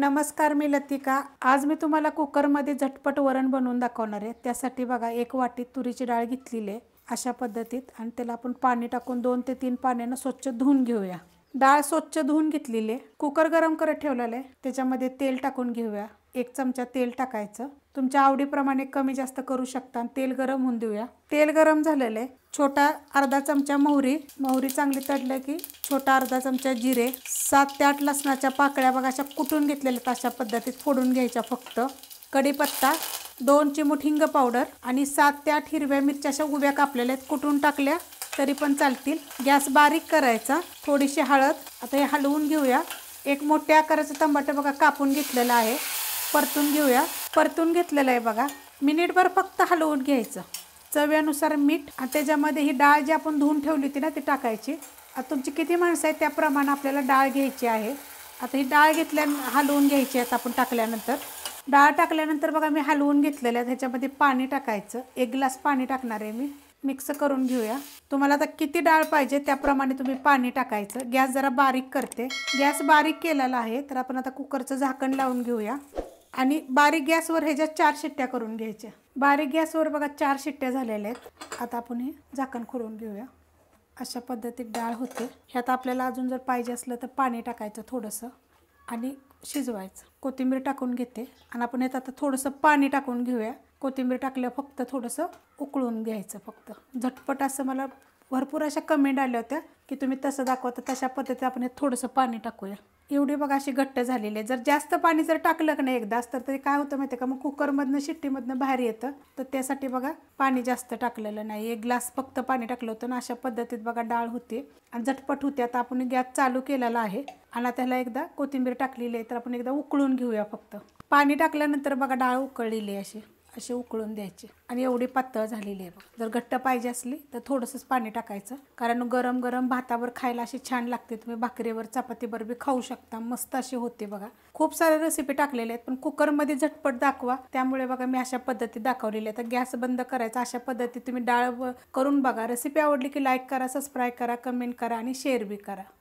नमस्कार मी लतिका आज मी तुम्हाला कुकरमध्ये झटपट वरण बनवून दाखवणार आहे त्यासाठी बघा एक वाटीत तुरीची डाळ घेतलेली आहे अशा पद्धतीत आणि त्याला आपण पाणी टाकून दोन ते तीन पाण्यानं स्वच्छ धुवून घेऊया डाळ स्वच्छ धुवून घेतलेली आहे कुकर गरम करत ठेवलेलं आहे त्याच्यामध्ये तेल टाकून घेऊया एक चमचा तेल टाकायचं तुमच्या आवडीप्रमाणे कमी जास्त करू शकता तेल गरम होऊन देऊया तेल गरम झालेले छोटा अर्धा चमचा मोहरी मोहरी चांगली तडलं की छोटा अर्धा चमचा जिरे सात ते आठ लसणाच्या पाकळ्या बघा अशा कुटून घेतलेल्या अशा पद्धतीत फोडून घ्यायच्या फक्त कढीपत्ता दोन चिमूट हिंग पावडर आणि सात ते आठ हिरव्या मिरच्या अशा उभ्या कापलेल्या आहेत कुटून टाकल्या तरी पण चालतील गॅस बारीक करायचा थोडीशी हळद आता हे हलवून घेऊया एक मोठ्या आकाराचं टमाटर बघा कापून घेतलेलं आहे परतून घेऊया परतून घेतलेलं आहे बघा मिनिटभर फक्त हलवून घ्यायचं चव्यानुसार मीठ आणि त्याच्यामध्ये ही डाळ जी आपण धुवून ठेवली होती ना ती टाकायची आता तुमची किती माणसं आहेत त्याप्रमाणे आपल्याला डाळ घ्यायची आहे आता ही डाळ घेतल्या हलवून घ्यायची आहेत आपण टाकल्यानंतर डाळ टाकल्यानंतर बघा मी हलवून घेतलेल्या आहे ह्याच्यामध्ये पाणी टाकायचं एक ग्लास पाणी टाकणार आहे मी मिक्स करून घेऊया तुम्हाला आता किती डाळ पाहिजे त्याप्रमाणे तुम्ही पाणी टाकायचं गॅस जरा बारीक करते गॅस बारीक केलेला आहे तर आपण आता कुकरचं झाकण लावून घेऊया आणि बारीक गॅसवर ह्याच्यात चार शिट्ट्या करून घ्यायच्या बारीक गॅसवर बघा चार शिट्ट्या झालेल्या आहेत आता आपण हे झाकण खोडून घेऊया अशा पद्धतीत डाळ होते ह्यात आपल्याला अजून जर पाहिजे असलं तर पाणी टाकायचं थोडंसं आणि शिजवायचं कोथिंबीर टाकून घेते आणि आपण ह्यात आता थोडंसं पाणी टाकून घेऊया कोथिंबीर टाकल्यावर फक्त थोडंसं उकळून घ्यायचं फक्त झटपट असं मला भरपूर अशा कमेंट आल्या होत्या की तुम्ही तसं दाखवता तशा पद्धतीत आपण हे थोडंसं पाणी टाकूया एवढी बघा अशी घट्ट झालेली आहे जर जास्त पाणी जर टाकलं का नाही एकदाच तर ते काय होतं माहिती का मग कुकरमधनं शिट्टीमधनं बाहेर येतं तर त्यासाठी बघा पाणी जास्त टाकलेलं नाही एक ग्लास फक्त पाणी टाकलं होतं ना अशा पद्धतीत बघा डाळ होते आणि झटपट होते आता आपण गॅस चालू केलेला आहे आणि त्याला एकदा कोथिंबीर टाकलेली आहे तर आपण एकदा उकळून घेऊया फक्त पाणी टाकल्यानंतर बघा डाळ उकळलेली आहे अशी असे उकळून द्यायचे आणि एवढी पातळ झालेली आहे बघ जर घट्ट पाहिजे असली तर थोडंसंच पाणी टाकायचं कारण गरम गरम भातावर खायला अशी छान लागते तुम्ही भाकरीवर चपातीवर बी खाऊ शकता मस्त अशी होते बघा खूप साऱ्या रेसिपी टाकलेल्या आहेत पण कुकरमध्ये झटपट दाखवा त्यामुळे बघा मी अशा पद्धती दाखवलेल्या आहेत गॅस बंद करायचा अशा पद्धती तुम्ही डाळ करून बघा रेसिपी आवडली की लाईक करा सबस्क्राईब करा कमेंट करा आणि शेअर बी करा